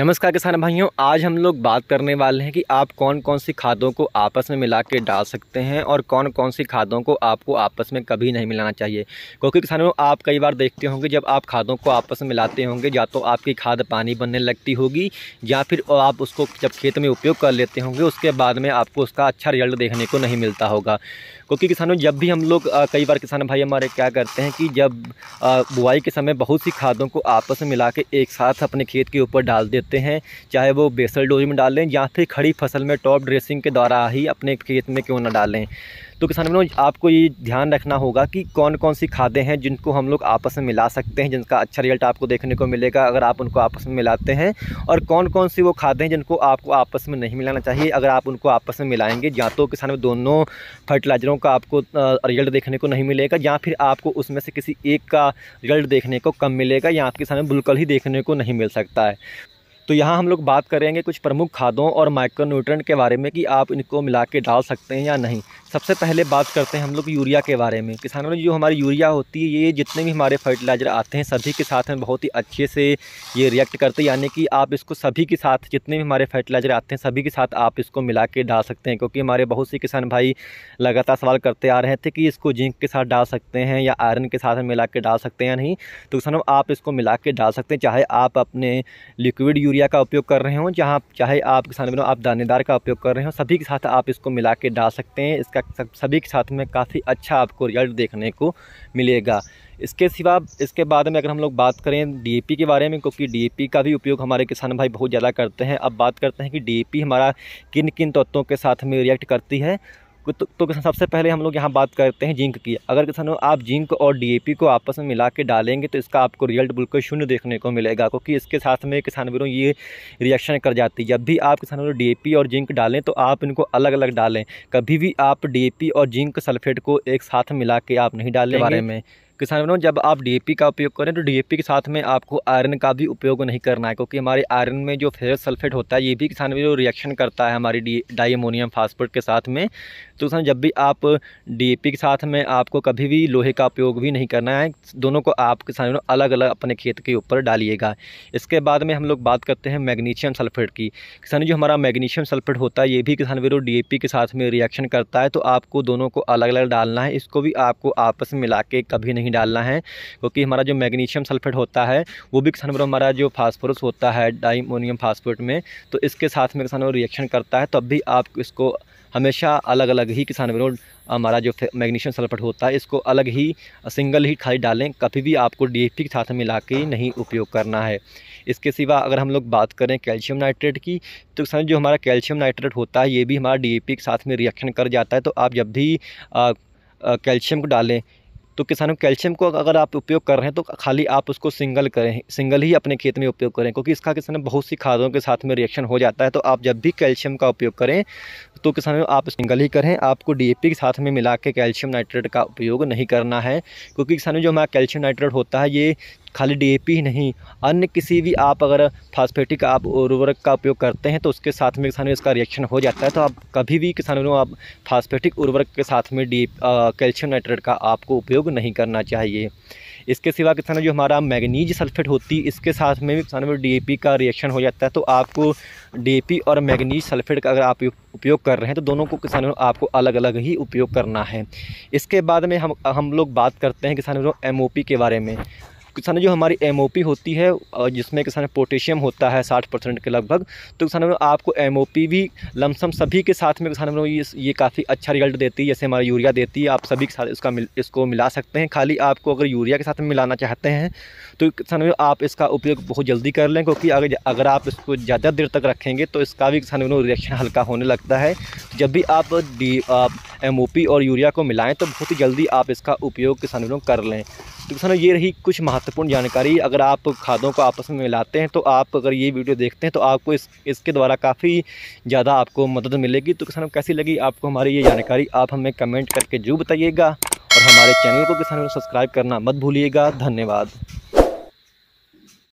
नमस्कार किसान भाइयों आज हम लोग बात करने वाले हैं कि आप कौन कौन सी खादों को आपस में मिला के डाल सकते हैं और कौन कौन सी खादों को आपको आपस में कभी नहीं मिलाना चाहिए क्योंकि किसानों आप कई बार देखते होंगे जब आप खादों को आपस में मिलाते होंगे या तो आपकी खाद पानी बनने लगती होगी या फिर आप उसको जब खेत में उपयोग कर लेते होंगे उसके बाद में आपको उसका अच्छा रिजल्ट देखने को नहीं मिलता होगा क्योंकि किसानों जब भी हम लोग कई बार किसान भाई हमारे क्या करते हैं कि जब बुआई के समय बहुत सी खादों को आपस में मिला के एक साथ अपने खेत के ऊपर डाल देते हैं चाहे वो बेसल डोरी में डालें या फिर खड़ी फसल में टॉप ड्रेसिंग के द्वारा ही अपने खेत में क्यों ना डालें तो किसान भाई आपको ये ध्यान रखना होगा कि कौन कौन सी खादें हैं जिनको हम लोग आपस में मिला सकते हैं जिनका अच्छा रिजल्ट आपको देखने को मिलेगा अगर आप उनको आपस में मिलाते हैं और कौन कौन सी वो खादें हैं जिनको आपको आपस में नहीं मिलाना चाहिए अगर आप उनको आपस में मिलाएंगे या तो किसान दोनों फर्टिलाइजरों का आपको रिजल्ट देखने को नहीं मिलेगा या फिर आपको उसमें से किसी एक का रिजल्ट देखने को कम मिलेगा या आपके सामने बिल्कुल ही देखने को नहीं मिल सकता है तो यहाँ हम लोग बात करेंगे कुछ प्रमुख खादों और माइक्रोन्यूट्रेंट के बारे में कि आप इनको मिला के डाल सकते हैं या नहीं सबसे पहले बात करते हैं हम लोग यूरिया के बारे में किसानों ने जो हमारी यूरिया होती है ये जितने भी हमारे फर्टिलाइज़र आते हैं सभी के साथ हम बहुत ही अच्छे से ये रिएक्ट करते हैं यानी कि आप इसको सभी के साथ जितने भी हमारे फर्टिलाइज़र आते हैं सभी के साथ आप इसको मिला के डाल सकते हैं क्योंकि हमारे बहुत से किसान भाई लगातार सवाल करते आ रहे थे कि इसको जिंक के साथ डाल सकते हैं या आयरन के साथ मिला के डाल सकते हैं या नहीं तो किसानों आप इसको मिला के डाल सकते हैं चाहे आप अपने लिक्विड यूरिया यूरिया का उपयोग कर रहे हो जहाँ चाहे आप किसान बनो आप दानेदार का उपयोग कर रहे हो सभी के साथ आप इसको मिला के डाल सकते हैं इसका सभी के साथ में काफ़ी अच्छा आपको रिजल्ट देखने को मिलेगा इसके सिवा इसके बाद में अगर हम लोग बात करें डीएपी के बारे में क्योंकि डीएपी का भी उपयोग हमारे किसान भाई बहुत ज़्यादा करते हैं अब बात करते हैं कि डीएपी हमारा किन किन तत्वों के साथ में रिएक्ट करती है तो, तो, तो किसान सबसे पहले हम लोग यहाँ बात करते हैं जिंक की अगर किसानों आप जिंक और डीएपी को आपस में मिला के डालेंगे तो इसका आपको रिजल्ट बिल्कुल शून्य देखने को मिलेगा क्योंकि इसके साथ में किसान वीरों ये रिएक्शन कर जाती है जब भी आप किसानों वीरों डी और जिंक डालें तो आप इनको अलग अलग डालें कभी भी आप डी और जिंक सल्फेट को एक साथ मिला के आप नहीं डालें बारे में किसान बनो जब आप डीएपी का उपयोग करें तो डीएपी के साथ में आपको आयरन का भी उपयोग नहीं करना है क्योंकि हमारे आयरन में जो फेरस सल्फेट होता है ये भी किसान में जो रिएक्शन करता है हमारी डी डाईमोनियम फास्फेट के साथ में तो किसान जब भी आप डी के साथ में आपको कभी भी लोहे का उपयोग भी नहीं करना है दोनों को आप किसान अलग अलग अपने खेत के ऊपर डालिएगा इसके बाद में हम लोग बात करते हैं मैग्नीशियम सल्फेट की किसान जो हमारा मैग्नीशियम सल्फेट होता है ये भी किसान विरो डी के साथ में रिएक्शन करता है तो आपको दोनों को अलग अलग डालना है इसको भी आपको आपस में मिला के कभी नहीं नहीं डालना है क्योंकि हमारा जो मैग्नीशियम सल्फेट होता है वो भी किसान हमारा जो फास्फोरस होता है डाइमोनियम फास्फोरेट में तो इसके साथ में किसान रिएक्शन करता है तब भी आप इसको हमेशा अलग अलग ही किसान विरोध हमारा जो मैग्नीशियम सल्फेट होता है इसको अलग ही सिंगल ही खाली डालें कभी भी आपको डीएफपी के साथ मिला के नहीं उपयोग करना है इसके सिवा अगर हम लोग बात करें कैल्शियम नाइट्रेट की तो किसान जो हमारा कैल्शियम नाइट्रेट होता है ये भी हमारा डीएपी के साथ में रिएक्शन कर जाता है तो आप जब भी कैल्शियम को डालें तो किसानों कैल्शियम को अगर आप उपयोग कर रहे हैं तो खाली आप उसको सिंगल करें सिंगल ही अपने खेत में उपयोग करें क्योंकि इसका किसान बहुत सी खादों के साथ में रिएक्शन हो जाता है तो आप जब भी कैल्शियम का उपयोग करें तो किसानों आप सिंगल ही करें आपको डी के साथ में मिला के कैल्शियम नाइट्रेट का उपयोग नहीं करना है क्योंकि किसानों जो हमारा कैल्शियम नाइट्रेट होता है ये खाली पी ही नहीं अन्य किसी भी आप अगर फास्फेटिक आप उर्वरक का उपयोग करते हैं तो उसके साथ में किसानों इसका रिएक्शन हो जाता है तो आप कभी भी किसानों आप फास्फेटिक उर्वरक के साथ में डी कैल्शियम नाइट्रेट का आपको उपयोग नहीं करना चाहिए इसके सिवा किसान जो हमारा मैगनीज सल्फेट होती है इसके साथ में भी किसान में डी का रिएक्शन हो जाता है तो आपको डी और मैगनीज सल्फेट का अगर आप उपयोग कर रहे हैं तो दोनों को किसानों आपको अलग अलग ही उपयोग करना है इसके बाद में हम हम लोग बात करते हैं किसान एम ओ के बारे में किसान जो हमारी एम होती है जिसमें किसान पोटेशियम होता है साठ परसेंट के लगभग तो किसान आपको एम भी लमसम सभी के साथ में किसान ये ये काफ़ी अच्छा रिजल्ट देती है जैसे हमारा यूरिया देती है आप सभी के साथ इसका मिल इसको मिला सकते हैं खाली आपको अगर यूरिया के साथ में मिलाना चाहते हैं तो किसान आप इसका उपयोग बहुत जल्दी कर लें क्योंकि अगर अगर आप इसको ज़्यादा देर तक रखेंगे तो इसका भी किसान रिएक्शन हल्का होने लगता है जब भी आप डी एम और यूरिया को मिलाएँ तो बहुत ही जल्दी आप इसका उपयोग किसान लोग कर लें तो किसानों ये रही कुछ महत्वपूर्ण जानकारी अगर आप खादों को आपस में मिलाते हैं तो आप अगर ये वीडियो देखते हैं तो आपको इस इसके द्वारा काफ़ी ज़्यादा आपको मदद मिलेगी तो किसानों कैसी लगी आपको हमारी ये जानकारी आप हमें कमेंट करके जरूर बताइएगा और हमारे चैनल को किसानों को सब्सक्राइब करना मत भूलिएगा धन्यवाद